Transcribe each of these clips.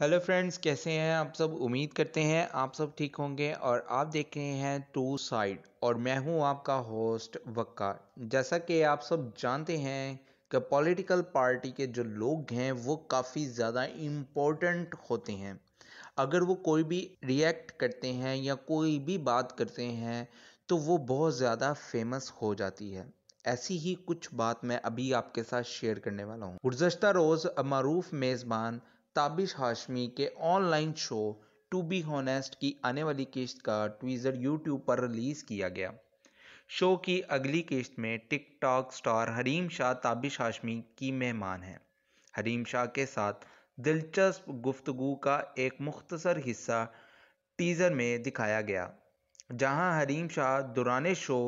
hello friends कैसे हैं आप सब उम्मीद करते हैं आप सब ठीक होंगे और आप देख रहे हैं टू साइड और मैं हूं आपका होस्ट वक्का जैसा कि आप सब जानते हैं कि पॉलिटिकल पार्टी के जो लोग हैं वो काफ़ी ज़्यादा इम्पोर्टेंट होते हैं अगर वो कोई भी रिएक्ट करते हैं या कोई भी बात करते हैं तो वो बहुत ज़्यादा फेमस हो जाती है ऐसी ही कुछ बात मैं अभी आपके साथ शेयर करने वाला हूँ गुजशत रोज़ मरूफ मेज़बान ताबिश हाशमी के online show to be honest की आने वाली किश्त का ट्वीज़र यूट्यूब पर रिलीज़ किया गया शो की अगली किश्त में टिकटॉक स्टार हरीम शाह ताबिश हाशमी की मेहमान हैं हरीम शाह के साथ दिलचस्प गुफ्तगु का एक मुख्तसर हिस्सा टीज़र में दिखाया गया जहां हरीम शाह दुराने शो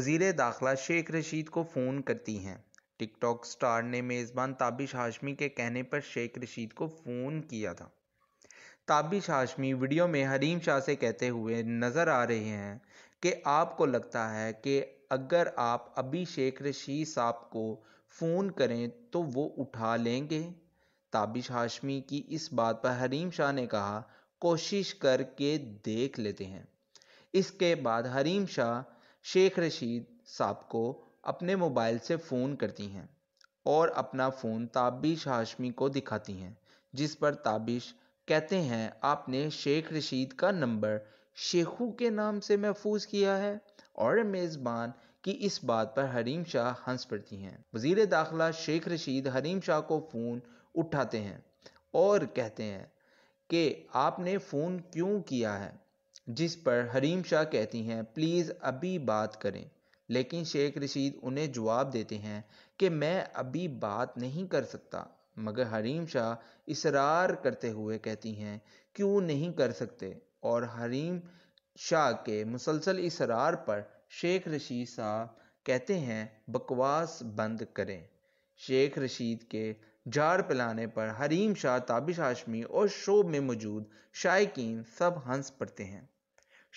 वज़ी दाखिला शेख रशीद को फ़ोन करती हैं टिकटॉक स्टार ने मेज़बान ताबिश हाशमी के कहने पर शेख रशीद को फ़ोन किया था ताबिश हाशमी वीडियो में हरीम शाह से कहते हुए नज़र आ रहे हैं कि आपको लगता है कि अगर आप अभी शेख रशीद साहब को फ़ोन करें तो वो उठा लेंगे ताबिश हाशमी की इस बात पर हरीम शाह ने कहा कोशिश करके देख लेते हैं इसके बाद हरीम शाह शेख रशीद साहब को अपने मोबाइल से फ़ोन करती हैं और अपना फ़ोन ताबिश हाशमी को दिखाती हैं जिस पर ताबिश कहते हैं आपने शेख रशीद का नंबर शेखू के नाम से महफूज किया है और मेज़बान की इस बात पर हरीम शाह हंस पड़ती हैं वजीर दाखिला शेख रशीद हरीम शाह को फ़ोन उठाते हैं और कहते हैं कि आपने फ़ोन क्यों किया है जिस पर हरीम शाह कहती हैं प्लीज़ अभी बात करें लेकिन शेख रशीद उन्हें जवाब देते हैं कि मैं अभी बात नहीं कर सकता मगर हरीम शाह इसरार करते हुए कहती हैं क्यों नहीं कर सकते और हरीम शाह के मुसलसल इसरार पर शेख रशीद साहब कहते हैं बकवास बंद करें शेख रशीद के जार पिलाने पर हरीम शाह ताबिश हाशमी और शो में मौजूद शायकीन सब हंस पड़ते हैं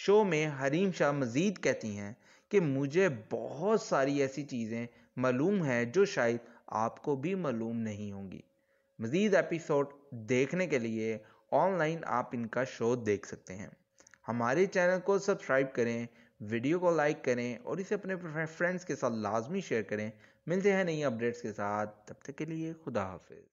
शो में हरीम शाह मजीद कहती हैं कि मुझे बहुत सारी ऐसी चीज़ें मालूम हैं जो शायद आपको भी मालूम नहीं होंगी मज़ीद एपिसोड देखने के लिए ऑनलाइन आप इनका शो देख सकते हैं हमारे चैनल को सब्सक्राइब करें वीडियो को लाइक करें और इसे अपने फ्रेंड्स के साथ लाजमी शेयर करें मिलते हैं नई अपडेट्स के साथ तब तक के लिए खुदा हाफिज़